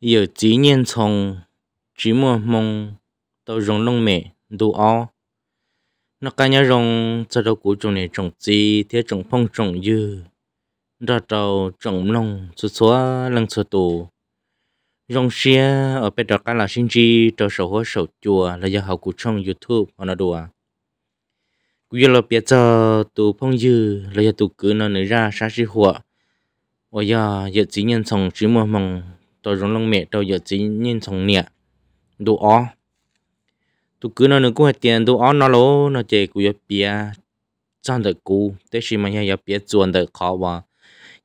有几年从寂寞梦到容龙美都哦，nó cá nhân rong cho đầu cuối trồng này trồng gì thế phong trồng dư ra đầu trồng long số số lăng số tù rong xia ở bên đó cá là sinh chi cho sầu hoa sầu chùa là do học của youtube họ nó đùa cứ giờ là biết cho tù phong dư là do tù cứ nó nở ra sa si hụa ở giờ giờ chỉ nhân sòng chỉ mong mong tôi rung long mẹ tôi giờ chỉ nhìn xong nè đủ ó tôi cứ nói nữa cũng hết tiền đủ ó nó lố nó chê cũng giờ bia chọn được cú thế thì mà giờ bia chuẩn được khó và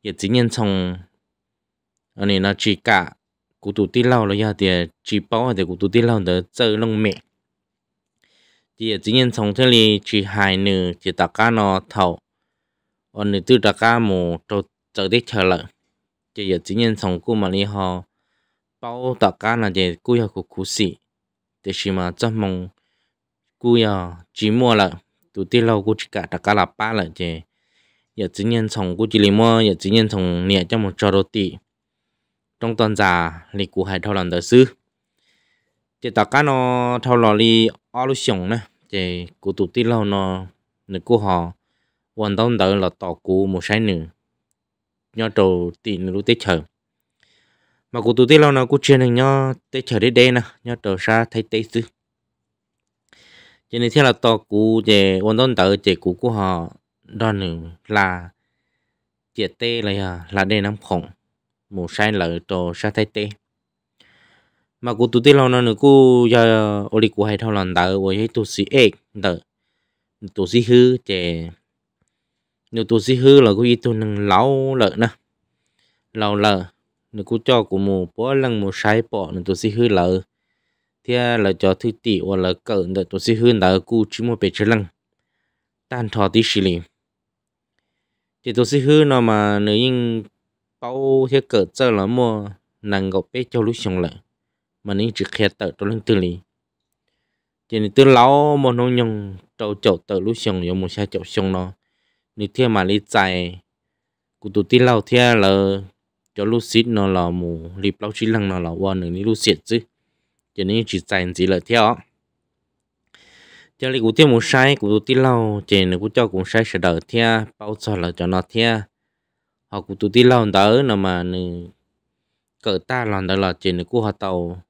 giờ chỉ nhìn xong anh này nó chỉ cả cú tụ tí lâu rồi giờ thì chỉ bảo thì cú tụ tí lâu để chơi long mẹ thì chỉ nhìn xong thế này chỉ hai nữ chỉ tất cả nó thầu anh này tư tất cả một trâu chơi đi chờ lợi chỉ giờ chỉ nhìn xong cú mà đi họ bao tất cả là để cú ya của cú sĩ để xí mà cho mong cú ya chỉ tụi tiêu lâu chỉ cả tất cả là ba là chỉ nhân xong cú chỉ lấy chỉ nhân xong nhẹ cho một trò đồ trong tuần già thì cú hay thâu làm đời sư thì tất cả nó thâu lò li ở lúc sống nè thì tụi tiêu nó nữ cú họ hoàn toàn đời là tỏ cú một sai nữ nhớ trầu tị nữ tết chờ mà cụ tụi tí lâu nào cụ chuyên này nhá tê chờ đến đây nè nhá trở ra thấy tê sư cho này thế là to cụ về ôn đón tới chế cụ của họ đó là chế tê là à, là đây nắm khổng một sai lợi trở sa thấy tê mà cụ tụi tí lâu nào nữa cụ giờ ô đi cụ hay thao lần tới với tụi sĩ ế tới tụi sĩ hư chế nếu tụi sĩ hư là cụ ý tụi nâng lão lợi nè lâu lợi nó cũng cho của mù bỏ lăng mù sai bỏ nó tôi sẽ hư lỡ thì là cho thứ tỷ hoặc là cỡ nó tôi sẽ hư lỡ cú chỉ một bề chơi lăng tan thọ tí xì liền thì tôi sẽ hư nó mà nếu như bao thì cỡ cho là mua nàng gọc bê cho lúc xong lại mà nên chỉ khai tờ tôi lên tư lý thì nếu tư lão mà nó nhung trâu chậu tờ lúc xong rồi một xa chậu xong nó nếu thế mà lý giải của tụi tí lão thế là cho lúc xít nó là mù lịp lâu chí lăng nó là quan nữa lúc xịt chứ cho nên chỉ dành gì là theo cho nên cũng thêm một sai cũng tụt lâu chỉ là cũng cho cũng sai sẽ đỡ theo bao giờ là cho nó theo họ cũng tụt lâu đỡ nó mà cỡ ta là đó là chỉ là cũng họ tàu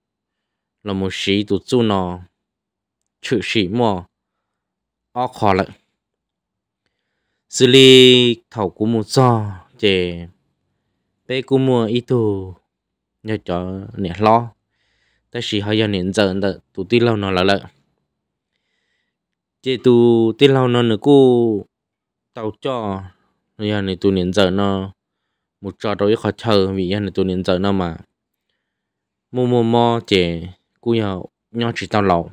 là một sĩ tụt chú nó chữ sĩ mò ó khó lại xử lý thảo của một cho chỉ bé cú mua ít tu nhớ cho nè lo tới khi họ giờ nè giờ ta tụ tí lâu nó là lợ chỉ tụ tí lâu nó nữa cô tàu cho giờ này tụ nè giờ nó một trò đối khó chờ vì giờ này tụ nè giờ nó mà mua mua mò chỉ cô giờ nhau chỉ tao lâu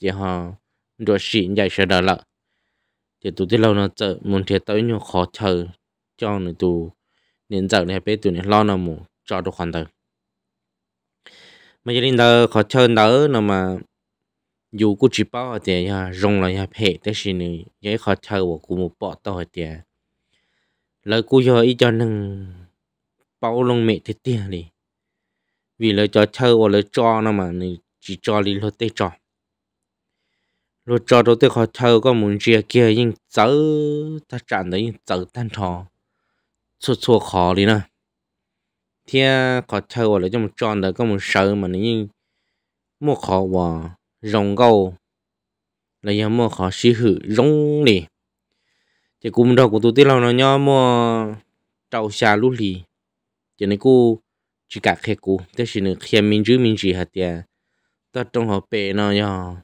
chỉ họ rồi xịn dạy sẽ đỡ lợ chỉ tụ tí lâu nó giờ muốn thiệt tới nhau khó chờ cho người tụ nên giờ này bé tụi này lo nó mù cho được khoản tờ mà giờ linh đó khó chơi đó nó mà dù cô chỉ bảo thì ya rong là ya phê, thế xin này dễ khó chơi của cũng một bỏ tao thì lời cô giờ ý cho nâng bảo lòng mẹ thế tiền đi vì lời cho chơi và lời cho nó mà này chỉ cho đi lo tê cho lo cho đồ tê khó chơi có muốn chia kia nhưng sợ ta chặn đấy sợ tan thò chua chua khó đi nè thì có chơi ở lại trong tròn đó có một mà như mua khó và rồng gầu mua khó xí hử rong đi thì cũng đâu của tôi tiếc mua trâu xa lú lì cho nên chỉ cả khe cô thế thì nữa khi mình chữ mình chỉ hạt trong họ bè nó nhó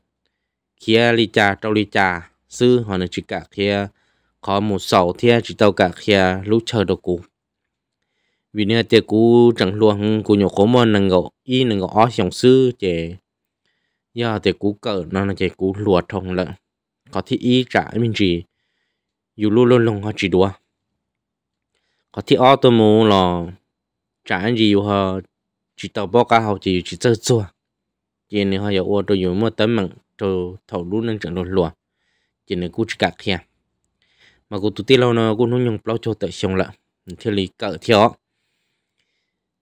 kia lì trà trâu lì trà sư họ chỉ cả kia có một sáu thì chỉ tàu cả kia lúc chờ đồ cũ vì nên tiệc cú chẳng luôn cũ nhỏ cố mòn nâng gỗ y nâng gỗ ó xiong sư chế giờ tiệc cú cỡ nó là chế cú lùa thông lợn có thì y trả mình chỉ dù luôn luôn lòng họ chỉ đùa có thì ó tôi muốn là trả gì họ chỉ tàu bao cả họ chỉ chỉ chơi chua chỉ nên họ yêu ô tôi yêu mơ tấm mạng tôi thầu luôn nâng chẳng lùa lùa chỉ nên cú chỉ cả kia à mà cô tụt tiêu nó cô nó nhung bao cho tới xong là thì lì cỡ theo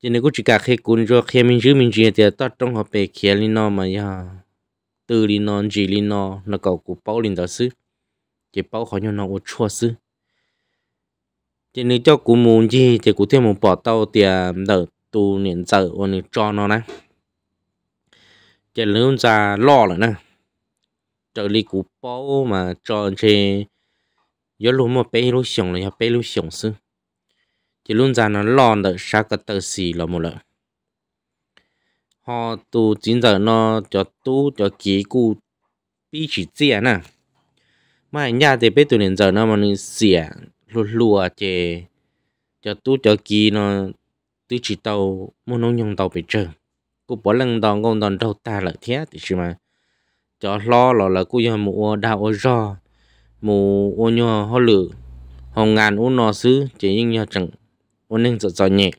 cho nên cô chỉ cả khi cuốn cho khi mình chữ mình chỉ thì ta trong học về kia lì nó mà ya từ lì nó gì lì nó nó cậu cô bao lì đó xứ chỉ bao khỏi nhau nó ô chua xứ cho nên cho cô muốn gì thì cô thêm một bỏ tàu thì đỡ tu niệm giờ ô niệm cho nó nè cho nên ra lo rồi nè trợ lý của bao mà cho chơi 有路么白路熊了，要白路熊是，就论在那浪的啥个都是了么了。họ tu chính giờ nó cho tu cho kỹ cụ bị chỉ tiền nè mà anh nhà thì biết tụi nên giờ nó mà nên xỉa lùa lùa chè cho tu cho kỹ nó tu chỉ tàu muốn nó nhung tàu bị chờ cô bỏ lần đòn con đòn đầu ta lợi thế thì chứ mà cho lo lo là cô giờ mua đào ô do mù ô nhò ho lử hồng ngàn ô nò xứ chỉ nhưng nhò chẳng ô nên giọt giọt nhẹ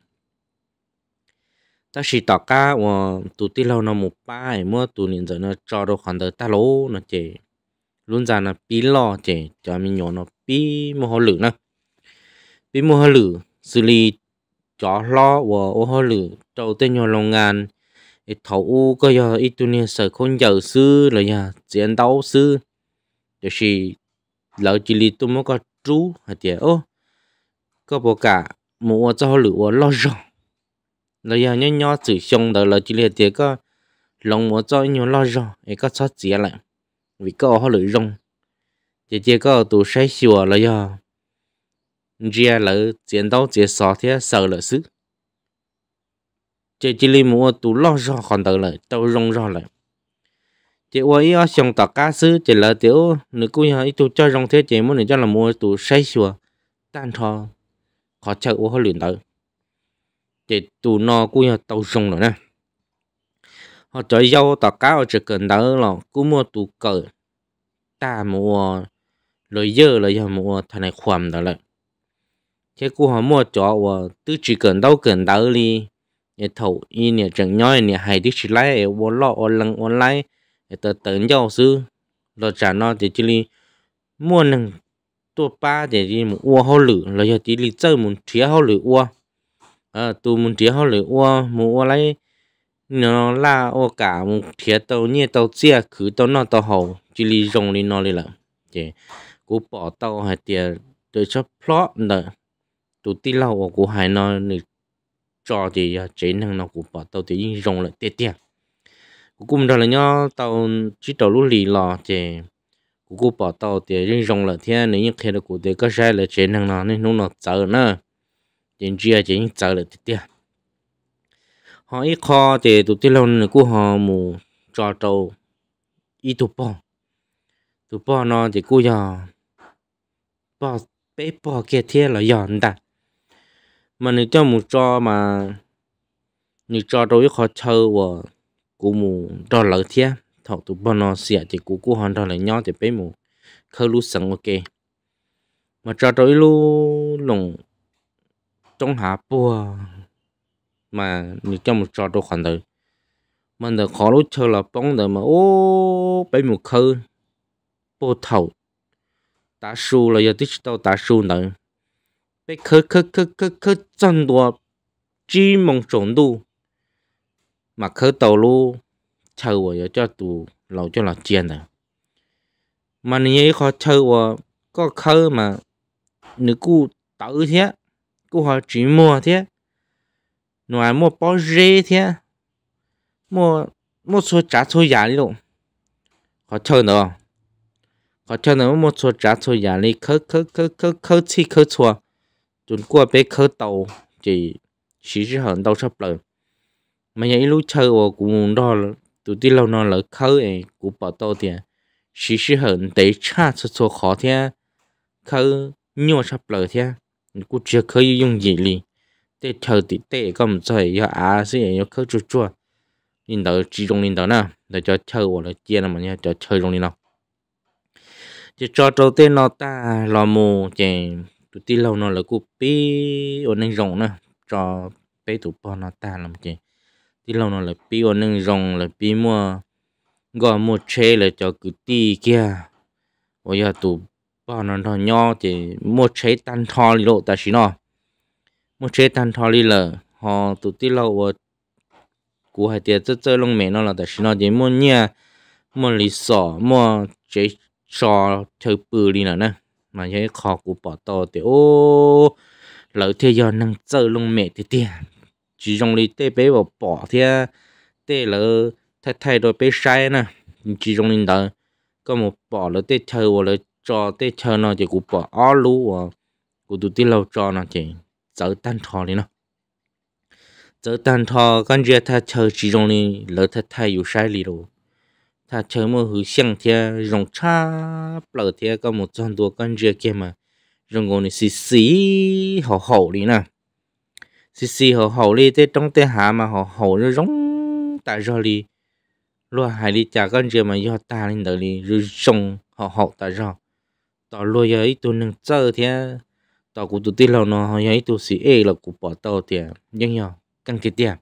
ta chỉ tỏ cá và tụ tí lâu nó một ba ấy mua tụ nên giờ nó cho đồ khoản tới ta lố nó chỉ luôn ra nó pí lo chỉ cho mình nhỏ nó pí mua ho lử nữa pí mua ho lử xử lý chó lo và ô ho lử trâu tên nhò lòng ngàn ít thầu u cơ giờ ít tụ nên sợ không giàu sư rồi nhà chiến đấu sư 就是 lỡ chỉ li tôi mới có chú hả chị ô có bộ cả mua cho họ lửa lo rong là giờ nhớ nhớ sử dụng đó là chỉ li thì có lòng mua cho nhiều lo rong ấy có sót gì lại vì có họ lửa rong chị chị có tụ say xùa là giờ giờ lỡ chiến đấu chiến sọ thế sợ lỡ sức chị chỉ li mua tụ lo rong còn đó là tao rong rong lại chị ôi ở xong tỏ cá sư chị lỡ tiểu nữ cô nhà ít tu cho rong thế chị muốn nữ cho là mua tu say xùa tan thò khó chơi ô hơi luyện tới chị tu no cô nhà tàu rong rồi nè họ chơi dâu tỏ cá họ chỉ cần đỡ là cô mua tu cờ ta mua rồi giờ là giờ mua thằng này khoằm đó lại thế cô họ mua cho và tư chỉ cần đâu cần đỡ đi nhà thầu y nhà chẳng nhoi nhà hay đi chỉ lấy ở lọ ở lăng online tờ tấn giáo sư lo trả nó thì chỉ li mua nằng tua ba để đi một ua hao lử là giờ tí li chơi một chia hao lử ua à tu một chia hao lử ua một ua lấy nó là ua cả một chia tàu nhẹ tàu chia cứ tàu nó tàu hầu chỉ li rồng li nó li là chỉ cú bỏ tàu hay tiền tôi cho plot nữa tụ tí lâu của cú hay nó trò thì à, chế năng nó cú bỏ tàu thì rồng lại tiệt tiệt cũng đó là nhau tàu chỉ tàu lũ lì lò thì cũng cũng bảo tàu thì riêng rồng là thiên nếu như khi đó cũng thì có sai là chế năng nó nên nó sợ nữa trên chia chế những sợ là tiếc họ ít kho thì tụi tôi lâu nữa cũng họ mù trò trâu ít tụi bò tụi bò nó thì cũng giờ bò bé bò cái thiên là giòn ta mà nếu cho một trò mà nếu trò trâu ít khó chơi và cú mù đo lỡ thia thọ tụ bọn nó xỉa thì cú cú hòn đo lại nhỏ thì bé mù khơi lú sẵn ok mà cho tới lú lùng trong hạ bùa mà như trong một cho đồ khoản đời mà đời khó lú chơi là bóng đời mà ô bé mù khơi bô thầu tá su là giờ digital tá su nữa bé khơi khơi khơi khơi khơi chân đùa chỉ mong trộn đu mà khơi tàu lu chờ vào giờ cho tù lâu cho là chiên à mà như họ chờ vào có khơi mà nếu cú tự thế cú họ chỉ mua thế ngoài mua bao rê thế mua mua số trả số giá đi đâu khó chờ nữa khó chờ nữa mua số trả số giá đi khơi khơi khơi khơi khơi chi khơi chua chúng qua bé khơi tàu chỉ chỉ chỉ hận đâu sắp lời mà nhảy lúc chơi và cũng đó tụi đi lâu nó lỡ khơi ấy cũng bảo tao tiền sĩ sĩ hơn để cha cho cho khó thế khơi nhiều sắp lỡ thế cũng chưa có dùng gì liền để chờ thì để có một trời do á sĩ có khơi chút chút, nhìn tới chỉ trong nhìn tới nè để cho chơi và là chia là mà nhá cho chơi trong nhìn nào chỉ cho đầu tiên nó ta lò mù chè tụi đi lâu nó là cũng bị ở nên rộng nè cho bé tụi bọn nó ta làm gì? tí lâu nó là bị ở nâng rồng là bị mua gọi mua chê là cho cứ ti kia ôi giờ tụ bỏ nó thò nho thì mua chê tan thò đi lộ ta chỉ nó mua chê tan thò đi là họ tụ tí lâu ở cú hai tiệt chơi chơi lông mẹ nó là ta chỉ nó chỉ mua nhà mua lì sọ mua chê sọ chơi bự đi nữa nè mà thấy khó cú bỏ to thì ô lỡ thế giờ năng chơi lông mẹ thì tiền chỉ dùng lý tế bế bỏ bỏ thì tế lỡ thay thay đổi bế sai nè chỉ dùng lý đó có một bỏ lỡ tế thơ và lỡ cho tế thơ nó chỉ cũng bỏ ó lú và của tụi tế lâu cho nó chỉ dỡ tan thò đi nó dỡ tan thò con dưa ta chờ chỉ dùng lý lỡ thay thay dù sai lý rồi ta chờ mơ hữu xiang thì dùng cha lỡ thì có một trong tụi con dưa kia mà dùng ngôn này xì xì hổ hổ đi nè xì xì họ hậu đi tới trong tới hà mà họ hậu nó rong tại rồi đi luôn hai đi chả con chuyện mà do ta lên đời đi rồi rong họ hậu tại rồi tao luôn giờ ấy tôi nâng chơi thế tao cũng tụi tin lâu nó họ ấy tôi xì ê là cũng bỏ tao thì nhưng nhau căn cái tiền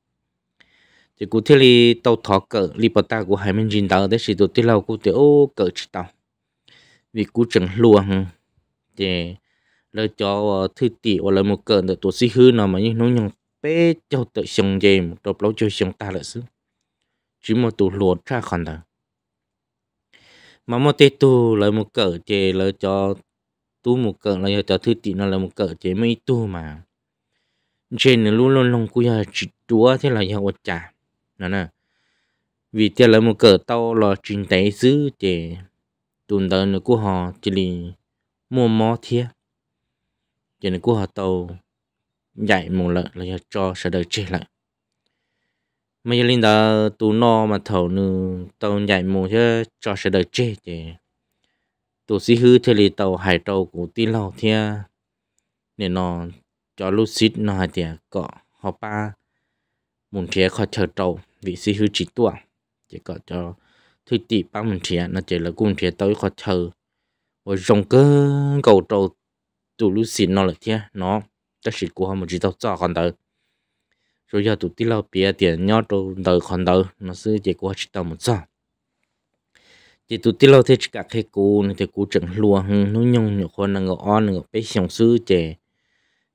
thì cụ thể là tàu thọ cỡ li bà ta của hai mình nhìn tàu đấy thì tụi tin lâu cụ thể ô cỡ chỉ tàu vì cụ chẳng luôn thì là cho ờ, thư tỷ hoặc là một cơn được tổ sĩ hư nào mà như nó nhằng bé cho tự xong dề một đọc lâu cho xong ta là xứ chỉ một tụ lột ra khỏi đó mà một tê tu là một cỡ chè là cho tu một cỡ là cho thư tỷ nó là một cỡ chè mấy tu mà trên nó luôn luôn lòng của chỉ chúa thế là nhà vật trả nó nè vì thế là một cỡ tao là trình tấy xứ chè tụn tới nó của họ chỉ là mua mò thiệt cho nên của họ tàu dạy một lần là cho sẽ đời chết lại mà giờ linh đã tu no mà thầu nữ tàu dạy một chứ cho sẽ đời chết thì tụ sĩ hư thì lì tàu hải tàu của tin lầu thì nên nó cho lúc xít nó hải thì có họ ba muốn thế khỏi chờ tàu vị sĩ hư chỉ tuồng chỉ có cho thứ tỷ ba muốn thế nó chỉ là cùng thế tàu khỏi chờ, rồi rồng cơ cầu tàu tụ lúc xin nó là thế nó tất chỉ cố họ một chỉ tao cho con đời rồi giờ tụ tí lâu bia tiền nhau đồ đời con đời nó sẽ chỉ cố chỉ tao một cho thì tụ tí lâu thế chỉ cả cái cố này thì cố chẳng lùa nó nhung nhiều con là ngựa on ngựa bé xiong sư chỉ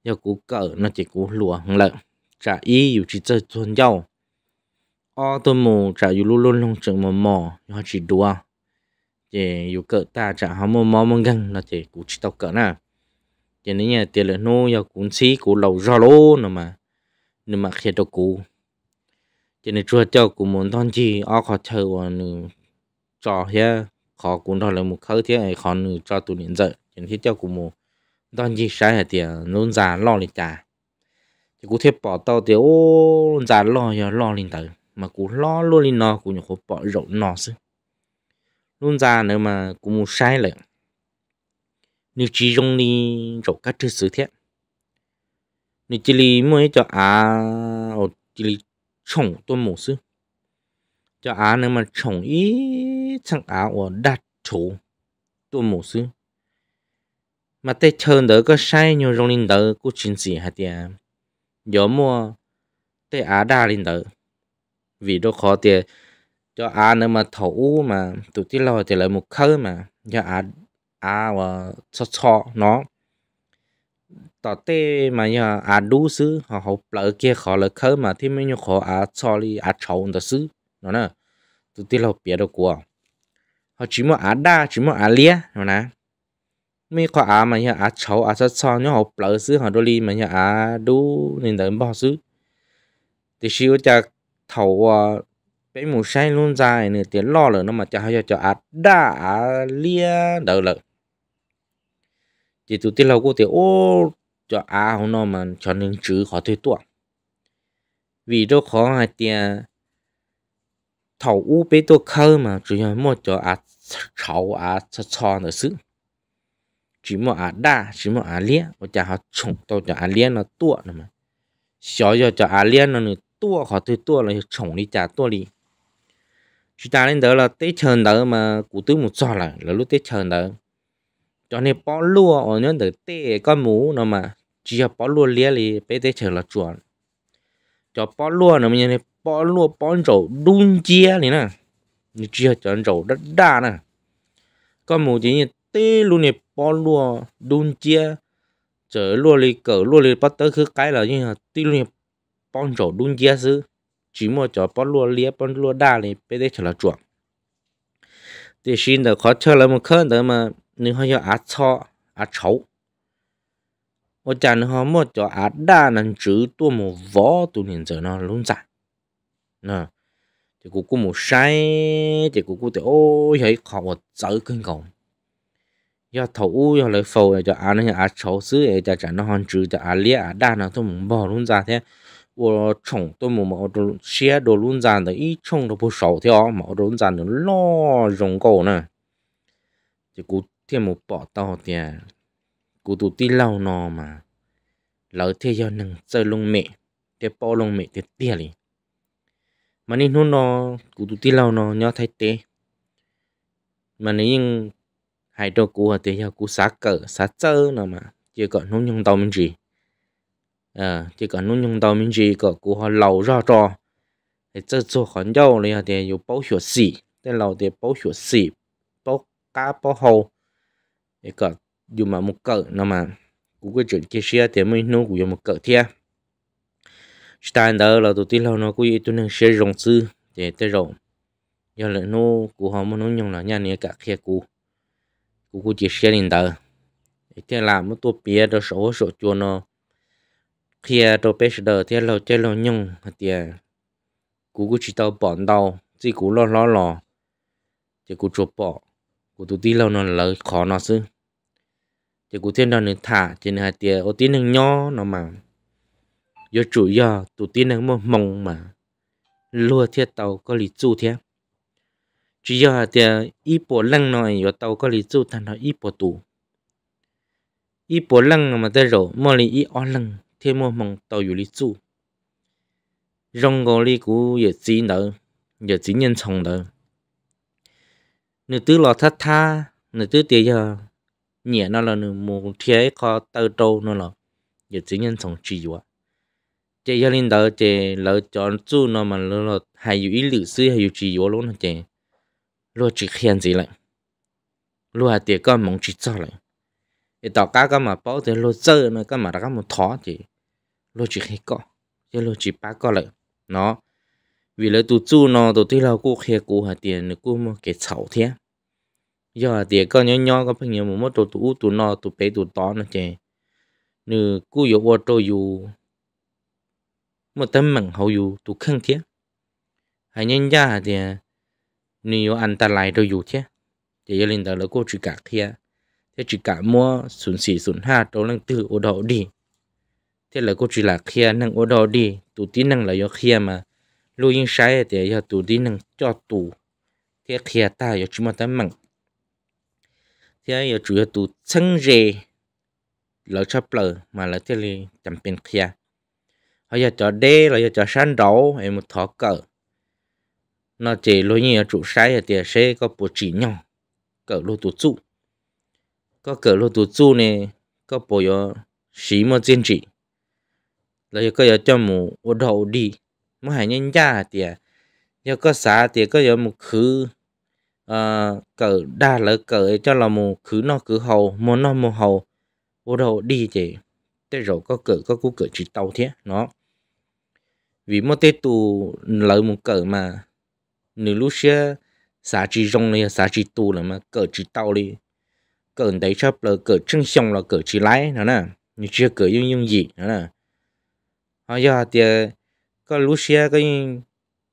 giờ cố cỡ nó chỉ cố lùa lợn trả y dù chỉ chơi thuần giàu o tôi mù trả dù luôn luôn luôn chẳng mò mò nó chỉ đùa chỉ dù cỡ ta trả hâm mò mò mong găng nó chỉ cố chỉ tao cỡ nào cho nên nhà tiền là nô nhà cũng xí của lầu ra lô nữa mà nhưng mà khi đó cũng cho nên chưa cho cũng muốn thon chi ở khó chờ và nữ trò ha khó cũng đó là một khâu thế này khó nữ cho tụi nên giờ cho nên cho cũng muốn thon chi sai hạt tiền luôn già lo lên cả thì cũng thiết bỏ tao thì ô già lo giờ lo lên tới mà cũng lo luôn lên nó cũng nhiều khó bỏ rộng nó chứ luôn già nữa mà cũng muốn sai lại nếu chỉ dùng đi chỗ các thứ sự thế nếu chỉ li mới cho à ở chỉ li trồng tôi một sự cho à nếu mà trồng ý chẳng à ở đặt chỗ tôi một sự mà tay chờ đỡ có sai nhiều dùng linh đỡ của chính gì hạt tiền gió mua tê á đa linh đỡ vì đó khó tiền cho á nữa mà thấu mà tụi tí lo thì lại một khơi mà cho á à và cho cho nó tỏ tê mà nhà à đủ xứ họ học lỡ kia khó lỡ khơi mà thì mấy nhau khó à cho đi à chậu đó xứ nó nè tụi tê học biết được của họ chỉ mà à đa chỉ mà à lia nó nè mấy khó à mà nhà à chậu à cho cho nhau học lỡ xứ họ đôi đi mà nhà à đủ nên đỡ bao xứ thì siêu chắc thầu à, bé mù sai luôn dài nữa tiếng lo lỡ nó mà cho cho à đa à lia đỡ lỡ thì tụt tiền lâu cô thì ô cho á hôm nọ mà cho nên chữ khó thuê tuộng vì đó khó hay tiền thầu u bế tôi khơi mà chủ yếu mua cho á cháu á cho cho nữa xứ chỉ mua á đa chỉ mua á lia và chả họ chủng tôi cho á lia nó tuộng nữa mà xóa cho cho á lia nó nữa tuộng khó thuê tuộng là chủng đi chả tuộng đi chúng ta lên đó là tết chờ đó mà cụ tứ một cho là là lúc tết chờ đó cho nên bỏ lúa ở nhân tử tê con mũ nó mà chỉ là bỏ lúa lia thì bé tê chờ là chuẩn cho bỏ lúa nó mình bỏ lúa bỏ rổ đun chia này nè như chỉ là chọn rổ đất đa nè con mũ chỉ như tê luôn này bỏ lúa đun chia chờ lúa lì cỡ lúa lì bắt tới cứ cái là như là tê luôn này bỏ rổ đun chia xứ chỉ mà cho bỏ lúa lia bỏ lúa đa này bé tê chờ là chuẩn thì xin được khó chờ là một khớn đó mà 你好像阿草阿丑，我讲你好么叫阿大能只多么挖多年子呢龙仔，那这姑姑么晒，这姑姑的哦，要一看我走跟讲，要头乌要来否，要叫阿那阿丑死，要叫讲那好只叫阿烈阿大呢都么挖龙仔天。我冲 tôi một mẫu đồ xe đồ luôn dàn thì ít trồng đồ bột sầu theo mẫu đồ luôn dàn nó lo rồng cổ nè thì cú thì một bỏ to thì à, cụ tụ tí lâu nó mà lỡ thế do nâng sơ lông mẹ thế bỏ lông mẹ thế tia đi mà nên hôn nó cụ tụ tí lâu nó nhớ thấy tế mà nếu như hai đôi cụ à, thì giờ cụ xá cỡ xá sơ nó mà chỉ có nông nhung tàu mình gì à chỉ có nông nhung tàu mình gì có cụ họ lâu ra trò thì chơi chơi khó nhau này thì có bảo hiểm gì thế lâu thì bảo hiểm gì bảo cá bảo hậu e ka dù mà một cỡ nó mà cũng có chuyện kia xe thì mới nó cũng một cỡ thia stand đó là tôi tin lâu nó cũng tôi nó xe rồng sư để tới rồng giờ là nó của họ muốn nó nhung là nhà này cả kia cũ cũng có chỉ xe lên đó thế làm một tụi bia đó số số chua nó kia đồ bê sờ thế lâu chơi lâu nhung thì cũng à, có chỉ tao bỏ đâu chỉ cũng lo lo lo chỉ cũng chụp bỏ của tôi tin lâu nó là khó nó xứ chỉ cụ thiên đoàn thả trên là tiền ô tin hàng nho nó mà do chủ do tụ tin đang một mong mà lúa thiết tàu có lý chủ thế chỉ do tiền ít bộ lăng nói do tàu có lý chủ thành nó ít bộ tụ ít bộ lăng mà tới rồi mà lý ít o lăng thêm một mong tàu อยู่ lý chu rong gò lý cũ giờ chỉ nữa giờ chỉ nhân chồng nữa nữ tứ lọ thắt tha nữ tứ tiền giờ nhẹ nó là một thế có tơ trâu nó là giờ chỉ nhân sống chỉ quá chị gia đình đó chị lỡ chọn chú nó mà lỡ là hay dụ ý lự sư hay dụ chỉ vô luôn chị luôn chỉ khen gì lại luôn là tiền con mong chỉ cho lại thì tao cá cái mà bảo thì luôn chơi nó cái mà đã có một thó chị chỉ hay có chứ luôn chỉ ba có lại nó vì lỡ tụ chú nó tụ thấy là cô khe cô hà tiền cô mà cái chậu thế giờ thì có nhỏ nhỏ có phải nhiều một mốt tụ tụ no tụ bé tụ to nó chè nữ cú yếu vô tô dù một tấm mảng hậu dù tụ khăng thế hay nhân gia thì nữ yếu ăn ta lại đâu dù thế thì gia đình đó là cô chỉ cả thế thế chỉ cả mua sún xì sún ha đâu năng từ ô đậu đi thế là cô chỉ là kia năng ô đậu đi tụ tí năng là do kia mà lưu yên sai thì giờ tụ tí năng cho tụ thế kia ta giờ chỉ một tấm mảng thế giờ chủ yếu tụ chân rề lỡ chấp lỡ mà lỡ thế li chẳng bên kia họ giờ cho đê rồi giờ cho san đấu em một thọ cỡ nó chỉ lối như chủ sai ở tiền xe có bộ chỉ nhau cỡ lô tụ trụ có cỡ lô tụ trụ này có bộ giờ xí mà chiến trị rồi có giờ cho mù ô đầu đi mà hãy nhân ra tiền giờ có xả tiền có giờ một khứ uh, cỡ đa lỡ cỡ cho là một cứ nó cứ hầu một nó một hầu vô đầu đi chỉ tê rồi có cỡ có cú cỡ chỉ tàu thế nó vì một tê tù lỡ một cỡ mà nếu lúc xưa xả chỉ rong này xả chỉ tù là mà cỡ chỉ tàu đi cỡ đấy chấp là cỡ chân xong là cỡ chỉ lái nó nè như chưa cỡ dùng dùng gì nó nè họ giờ thì có lúc xưa cái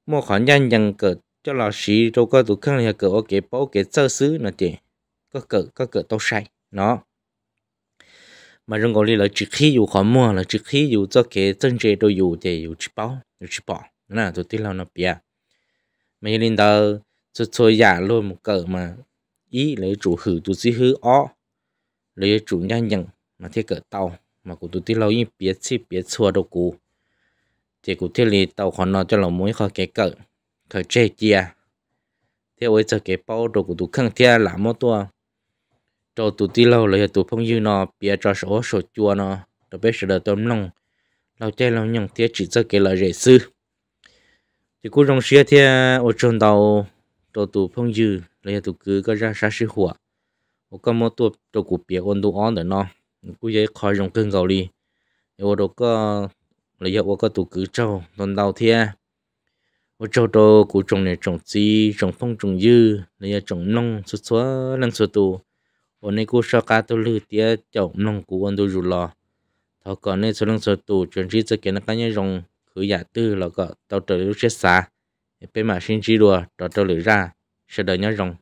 một khoản nhân dân cỡ cho là sĩ đâu có tụ khăn là cỡ ok bao cái sơ xứ nè tiền có cỡ có cỡ tao sai nó mà rừng gọi là chỉ khi dù khó mua là chỉ khi dù cho cái chân chế đồ dù thì dù chỉ bao dù chỉ bỏ nè tụi tin là nó bia mấy linh đó cho cho giả luôn một cỡ mà ý lấy chủ hử tụi chỉ hư ó lấy chủ nhân nhận mà thế cỡ tàu mà cụ tụi tin lâu như biết chi biết xua đâu cụ thì cụ thiết lý tàu khó nó cho là mỗi khó cái cỡ thời chế kia thế ôi giờ cái bao đồ của tụi khăn thia là một tua cho tụi tí lâu là tụi phong dư nó bia cho số số chua nó cho biết sự đời tôm lòng lâu chơi lâu nhung thia chỉ cho cái lời rẻ sư thì cũng trong xe thia ở trên tàu cho tụi phong dư là tụi cứ có ra sát sư hùa ô cầm một tụi cho cụ bia ôn tụi on để nó cũng dễ khỏi dùng cơn gạo đi ô đồ có là giờ có tụi cứ trâu tuần đầu thia 我找到古种的种子、种风、种油，那些种农，说说能说多。我那个小家都绿的，叫农古温都入了。他讲那说能说多，种子这给那个人用，可也多了个，到这里些啥，被马新知道，到这里 ra，是的，人用。